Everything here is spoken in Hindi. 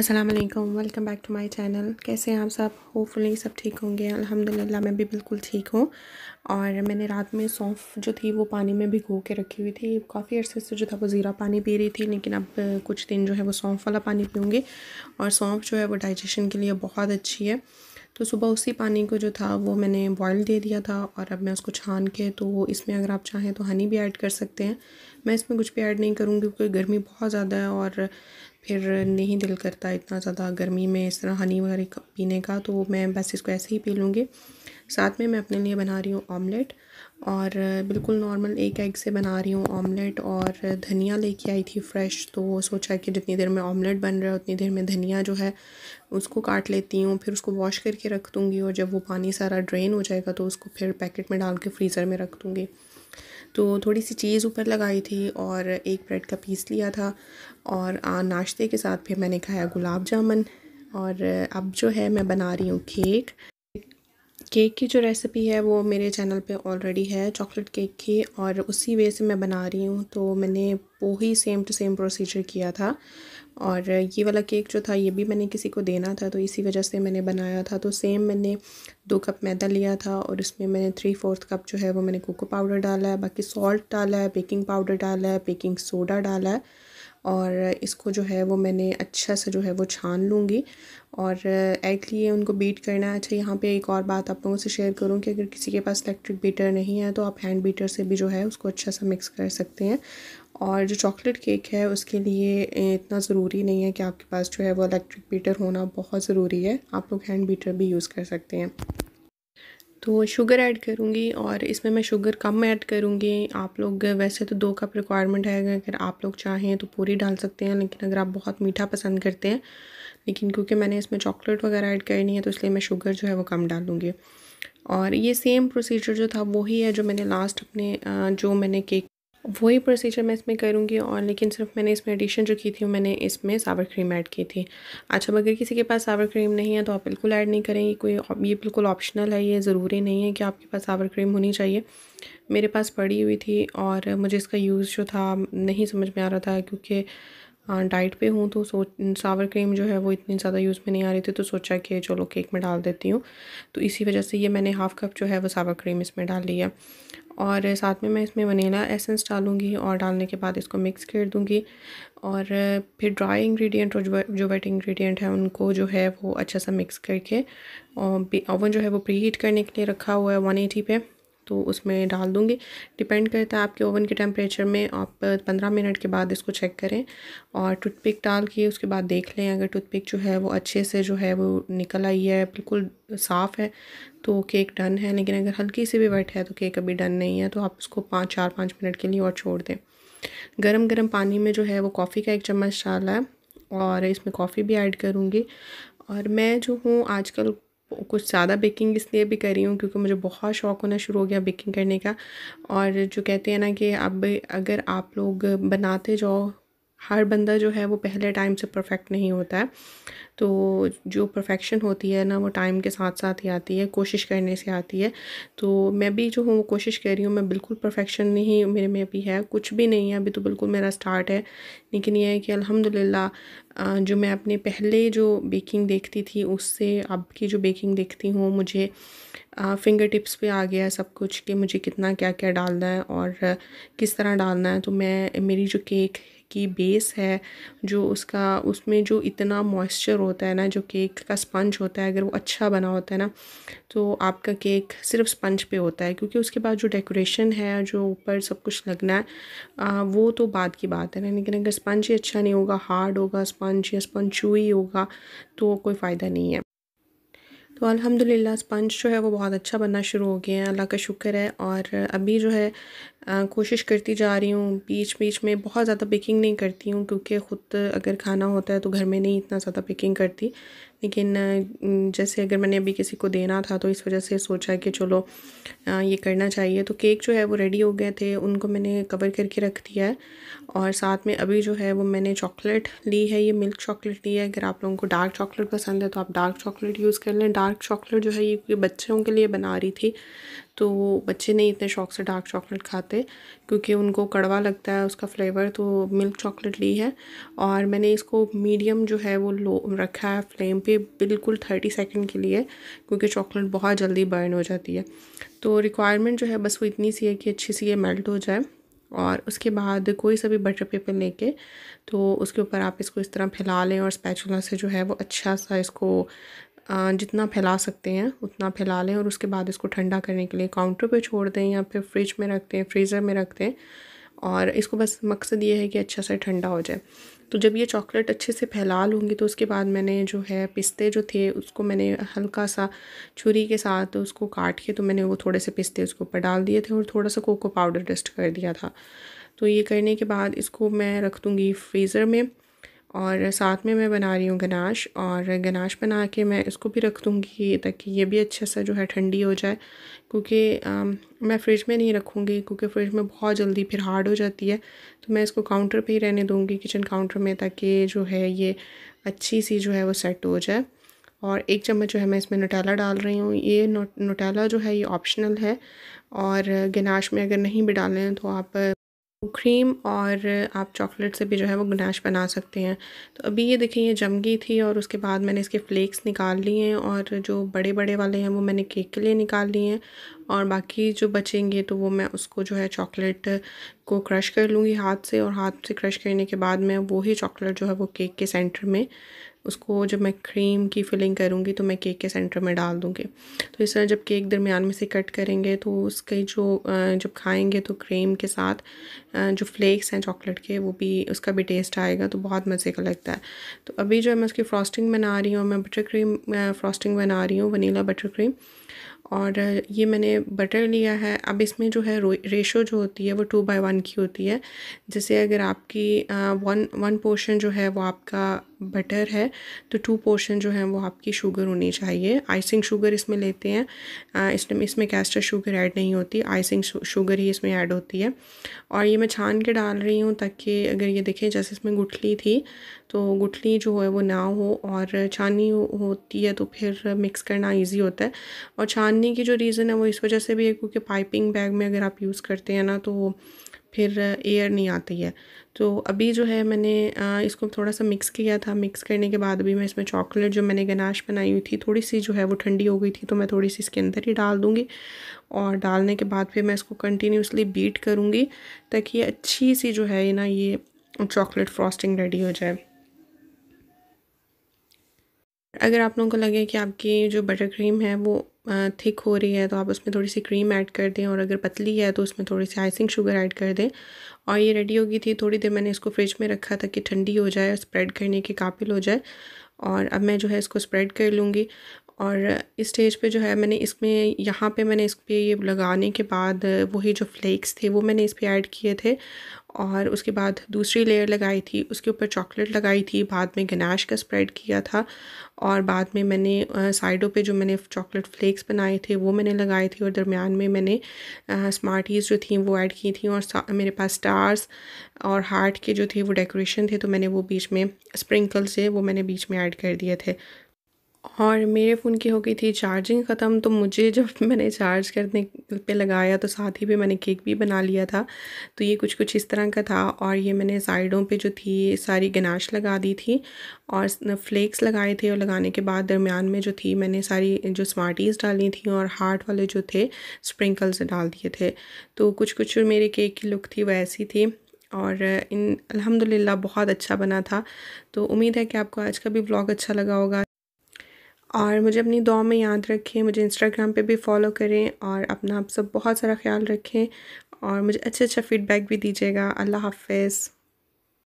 अस्सलाम वालेकुम welcome back to my channel कैसे हैं आप सब होपफुली सब ठीक होंगे अल्हम्दुलिल्लाह मैं भी बिल्कुल ठीक हूँ और मैंने रात में सौंफ जो थी वो पानी में भिगो के रखी हुई थी काफ़ी अर्से से जो था वो ज़ीरा पानी पी रही थी लेकिन अब कुछ दिन जो है वो सौंफ वाला पानी पीऊँगी और सौंफ जो है वो डाइजेशन के लिए बहुत अच्छी है तो सुबह उसी पानी को जो था वो मैंने बॉयल दे दिया था और अब मैं उसको छान के तो इसमें अगर आप चाहें तो हनी भी ऐड कर सकते हैं मैं इसमें कुछ भी ऐड नहीं करूँगी क्योंकि गर्मी बहुत ज़्यादा है और फिर नहीं दिल करता इतना ज़्यादा गर्मी में इस तरह हनी वगैरह पीने का तो मैं बस इसको ऐसे ही पी लूँगी साथ में मैं अपने लिए बना रही हूँ ऑमलेट और बिल्कुल नॉर्मल एक एग से बना रही हूँ ऑमलेट और धनिया लेके आई थी फ्रेश तो सोचा कि जितनी देर में ऑमलेट बन रहा है उतनी देर में धनिया जो है उसको काट लेती हूँ फिर उसको वॉश करके रख दूँगी और जब वो पानी सारा ड्रेन हो जाएगा तो उसको फिर पैकेट में डाल के फ्रीज़र में रख दूँगी तो थोड़ी सी चीज़ ऊपर लगाई थी और एक ब्रेड का पीस लिया था और नाश्ते के साथ फिर मैंने खाया गुलाब जामुन और अब जो है मैं बना रही हूँ केक केक की जो रेसिपी है वो मेरे चैनल पे ऑलरेडी है चॉकलेट केक की और उसी वे से मैं बना रही हूँ तो मैंने वो ही सेम टू सेम प्रोसीजर किया था और ये वाला केक जो था ये भी मैंने किसी को देना था तो इसी वजह से मैंने बनाया था तो सेम मैंने दो कप मैदा लिया था और इसमें मैंने थ्री फोर्थ कप जो है वो मैंने कोको पाउडर डाला है बाकी सॉल्ट डाला है बेकिंग पाउडर डाला है बेकिंग सोडा डाला है और इसको जो है वो मैंने अच्छा सा जो है वो छान लूँगी और एट लिए उनको बीट करना है अच्छा यहाँ पे एक और बात आप लोगों से शेयर करूँ कि अगर किसी के पास इलेक्ट्रिक बीटर नहीं है तो आप हैंड बीटर से भी जो है उसको अच्छा सा मिक्स कर सकते हैं और जो चॉकलेट केक है उसके लिए इतना ज़रूरी नहीं है कि आपके पास जो है वो इलेक्ट्रिक बीटर होना बहुत ज़रूरी है आप लोग हैंड बीटर भी यूज़ कर सकते हैं तो शुगर ऐड करूँगी और इसमें मैं शुगर कम ऐड करूँगी आप लोग वैसे तो दो कप रिक्वायरमेंट है अगर आप लोग चाहें तो पूरी डाल सकते हैं लेकिन अगर आप बहुत मीठा पसंद करते हैं लेकिन क्योंकि मैंने इसमें चॉकलेट वगैरह ऐड करनी है तो इसलिए मैं शुगर जो है वो कम डालूँगी और ये सेम प्रोसीजर जो था वही है जो मैंने लास्ट अपने जो मैंने केक वही प्रोसीजर मैं इसमें करूँगी और लेकिन सिर्फ मैंने इसमें एडिशन जो की थी मैंने इसमें सावर क्रीम ऐड की थी अच्छा अगर किसी के पास सावर क्रीम नहीं है तो आप बिल्कुल ऐड नहीं करें कोई ये बिल्कुल ऑप्शनल है ये ज़रूरी नहीं है कि आपके पास सावर क्रीम होनी चाहिए मेरे पास पड़ी हुई थी और मुझे इसका यूज़ जो था नहीं समझ में आ रहा था क्योंकि डाइट पे हूँ तो सोच सावर क्रीम जो है वो इतनी ज़्यादा यूज़ में नहीं आ रही थी तो सोचा कि चलो केक में डाल देती हूँ तो इसी वजह से ये मैंने हाफ़ कप जो है वो सावर क्रीम इसमें ली है और साथ में मैं इसमें वनीला एसेंस डालूँगी और डालने के बाद इसको मिक्स कर दूँगी और फिर ड्राई इंग्रेडिएंट और जो वेट इंग्रेडिएंट है उनको जो है वो अच्छा सा मिक्स करके और ओवन जो है वो प्री हीट करने के लिए रखा हुआ है 180 पे तो उसमें डाल दूँगी डिपेंड करता है आपके ओवन के टेम्परेचर में आप पंद्रह मिनट के बाद इसको चेक करें और टूथपिक डाल के उसके बाद देख लें अगर टूथपिक जो है वो अच्छे से जो है वो निकल आई है बिल्कुल साफ़ है तो केक डन है लेकिन अगर हल्की सी भी वेट है तो केक अभी डन नहीं है तो आप उसको पाँच चार पाँच मिनट के लिए और छोड़ दें गर्म गर्म पानी में जो है वो कॉफ़ी का एक चम्मच डाला है और इसमें कॉफ़ी भी ऐड करूँगी और मैं जो हूँ आजकल कुछ ज़्यादा बेकिंग इसलिए भी कर रही हूँ क्योंकि मुझे बहुत शौक़ होना शुरू हो गया बेकिंग करने का और जो कहते हैं ना कि अब अगर आप लोग बनाते जाओ हर बंदा जो है वो पहले टाइम से परफेक्ट नहीं होता है तो जो परफेक्शन होती है ना वो टाइम के साथ साथ ही आती है कोशिश करने से आती है तो मैं भी जो हूँ वो कोशिश कर रही हूँ मैं बिल्कुल परफेक्शन नहीं मेरे में अभी है कुछ भी नहीं है अभी तो बिल्कुल मेरा स्टार्ट है लेकिन यह है कि अल्हम्दुलिल्लाह जो मैं अपने पहले जो बेकिंग देखती थी उससे अब की जो बेकिंग देखती हूँ मुझे फिंगर टिप्स पे आ गया है सब कुछ कि मुझे कितना क्या क्या डालना है और किस तरह डालना है तो मैं मेरी जो केक की बेस है जो उसका उसमें जो इतना मॉइस्चर होता है ना जो केक का स्पंज होता है अगर वो अच्छा बना होता है ना तो आपका केक सिर्फ स्पंज पे होता है क्योंकि उसके बाद जो डेकोरेशन है जो ऊपर सब कुछ लगना है आ, वो तो बाद की बात है ना लेकिन अगर स्पंज ही अच्छा नहीं होगा हार्ड होगा स्पंज या स्पंज चूई होगा तो कोई फ़ायदा नहीं है तो अल्हम्दुलिल्लाह स्पंज जो है वो बहुत अच्छा बनना शुरू हो गया है अल्लाह का शुक्र है और अभी जो है कोशिश करती जा रही हूँ बीच बीच में बहुत ज़्यादा पिकिंग नहीं करती हूँ क्योंकि ख़ुद अगर खाना होता है तो घर में नहीं इतना ज़्यादा पिकिंग करती लेकिन जैसे अगर मैंने अभी किसी को देना था तो इस वजह से सोचा कि चलो ये करना चाहिए तो केक जो है वो रेडी हो गए थे उनको मैंने कवर करके रख दिया है और साथ में अभी जो है वो मैंने चॉकलेट ली है ये मिल्क चॉकलेट ली है अगर आप लोगों को डार्क चॉकलेट पसंद है तो आप डार्क चॉकलेट यूज़ कर लें डार्क चॉकलेट जो है ये बच्चों के लिए बना रही थी तो वो बच्चे नहीं इतने शौक से डार्क चॉकलेट खाते क्योंकि उनको कड़वा लगता है उसका फ्लेवर तो मिल्क चॉकलेट ली है और मैंने इसको मीडियम जो है वो लो रखा है फ्लेम पे बिल्कुल थर्टी सेकेंड के लिए क्योंकि चॉकलेट बहुत जल्दी बर्न हो जाती है तो रिक्वायरमेंट जो है बस वो इतनी सी है कि अच्छी सी ये मेल्ट हो जाए और उसके बाद कोई सा भी बटर पेपर लेके तो उसके ऊपर आप इसको इस तरह फैला लें और स्पैचुला से जो है वो अच्छा सा इसको जितना फैला सकते हैं उतना फैला लें और उसके बाद इसको ठंडा करने के लिए काउंटर पे छोड़ दें या फिर फ्रिज में रख दें फ्रीज़र में रख दें और इसको बस मकसद ये है कि अच्छा सा ठंडा हो जाए तो जब ये चॉकलेट अच्छे से फैला लूँगी तो उसके बाद मैंने जो है पिस्ते जो थे उसको मैंने हल्का सा छुरी के साथ उसको काट के तो मैंने वो थोड़े से पिस्ते उसके ऊपर डाल दिए थे और थोड़ा सा कोको पाउडर डस्ट कर दिया था तो ये करने के बाद इसको मैं रख दूँगी फ्रीज़र में और साथ में मैं बना रही हूँ गनाश और गनाश बना के मैं इसको भी रख दूँगी ताकि ये भी अच्छा सा जो है ठंडी हो जाए क्योंकि मैं फ्रिज में नहीं रखूँगी क्योंकि फ्रिज में बहुत जल्दी फिर हार्ड हो जाती है तो मैं इसको काउंटर पे ही रहने दूँगी किचन काउंटर में ताकि जो है ये अच्छी सी जो है वो सेट हो जाए और एक चम्मच जो है मैं इसमें नोटेला डाल रही हूँ ये नोटेला जो है ये ऑप्शनल है और गनाश में अगर नहीं भी डालें तो आप क्रीम और आप चॉकलेट से भी जो है वो गनाश बना सकते हैं तो अभी ये देखिए ये जम गई थी और उसके बाद मैंने इसके फ्लेक्स निकाल लिए हैं और जो बड़े बड़े वाले हैं वो मैंने केक के लिए निकाल लिए हैं और बाकी जो बचेंगे तो वो मैं उसको जो है चॉकलेट को क्रश कर लूँगी हाथ से और हाथ से क्रश करने के बाद मैं वो ही चॉकलेट जो है वो केक के सेंटर में उसको जब मैं क्रीम की फिलिंग करूँगी तो मैं केक के सेंटर में डाल दूँगी तो इस तरह जब केक दरमियान में से कट करेंगे तो उसके जो जब खाएँगे तो क्रीम के साथ जो फ्लेक्स हैं चॉकलेट के वो भी उसका भी टेस्ट आएगा तो बहुत मज़े का लगता है तो अभी जो है मैं उसकी फ्रॉस्टिंग बना रही हूँ मैं बटर क्रीम फ्रॉस्टिंग बना रही हूँ वनीला बटर क्रीम और ये मैंने बटर लिया है अब इसमें जो है रेशो जो होती है वो टू बाई वन की होती है जैसे अगर आपकी वन वन पोर्शन जो है वो आपका बटर है तो टू पोर्शन जो है वो आपकी शुगर होनी चाहिए आइसिंग शुगर इसमें लेते हैं इसमें इसमें कैस्टर शुगर ऐड नहीं होती आइसिंग शुगर ही इसमें ऐड होती है और ये मैं छान के डाल रही हूँ ताकि अगर ये देखें जैसे इसमें गुठली थी तो गुठली जो है वो ना हो और छाननी होती है तो फिर मिक्स करना ईजी होता है और छानने की जो रीज़न है वो इस वजह से भी है क्योंकि पाइपिंग बैग में अगर आप यूज़ करते हैं ना तो फिर एयर नहीं आती है तो अभी जो है मैंने इसको थोड़ा सा मिक्स किया था मिक्स करने के बाद अभी मैं इसमें चॉकलेट जो मैंने गनाश बनाई हुई थी थोड़ी सी जो है वो ठंडी हो गई थी तो मैं थोड़ी सी इसके अंदर ही डाल दूँगी और डालने के बाद फिर मैं इसको कंटिन्यूसली बीट करूँगी ताकि ये अच्छी सी जो है ना ये चॉकलेट फ्रॉस्टिंग रेडी हो जाए अगर आप लोगों को लगे कि आपकी जो बटर क्रीम है वो थिक हो रही है तो आप उसमें थोड़ी सी क्रीम ऐड कर दें और अगर पतली है तो उसमें थोड़ी सी आइसिंग शुगर ऐड कर दें और ये रेडी हो गई थी थोड़ी देर मैंने इसको फ्रिज में रखा था कि ठंडी हो जाए और स्प्रेड करने के काबिल हो जाए और अब मैं जो है इसको स्प्रेड कर लूँगी और इस स्टेज पे जो है मैंने इसमें यहाँ पे मैंने इस पर ये लगाने के बाद वही जो फ्लेक्स थे वो मैंने इस पर ऐड किए थे और उसके बाद दूसरी लेयर लगाई थी उसके ऊपर चॉकलेट लगाई थी बाद में गनाश का स्प्रेड किया था और बाद में मैंने साइडों पे जो मैंने चॉकलेट फ्लेक्स बनाए थे वो मैंने लगाए थे और दरमियान में मैंने स्मार्टीज़ जो थी वो ऐड की थी और मेरे पास स्टार्स और हार्ट के जो थे वो डेकोरेशन थे तो मैंने वो बीच में स्प्रिंकल से वो मैंने बीच में ऐड कर दिए थे और मेरे फ़ोन की हो गई थी चार्जिंग ख़त्म तो मुझे जब मैंने चार्ज करने पे लगाया तो साथ ही भी मैंने केक भी बना लिया था तो ये कुछ कुछ इस तरह का था और ये मैंने साइडों पे जो थी सारी गनाश लगा दी थी और फ्लेक्स लगाए थे और लगाने के बाद दरमियान में जो थी मैंने सारी जो स्मार्टीज़ डाली थी और हार्ट वाले जो थे स्प्रिंकल्स डाल दिए थे तो कुछ कुछ मेरे केक की लुक थी वैसी थी और इन अलहमदिल्ला बहुत अच्छा बना था तो उम्मीद है कि आपको आज का भी ब्लॉग अच्छा लगा होगा और मुझे अपनी दुआ में याद रखें मुझे इंस्टाग्राम पे भी फॉलो करें और अपना आप सब बहुत सारा ख्याल रखें और मुझे अच्छे अच्छा फ़ीडबैक भी दीजिएगा अल्लाह हाफिज़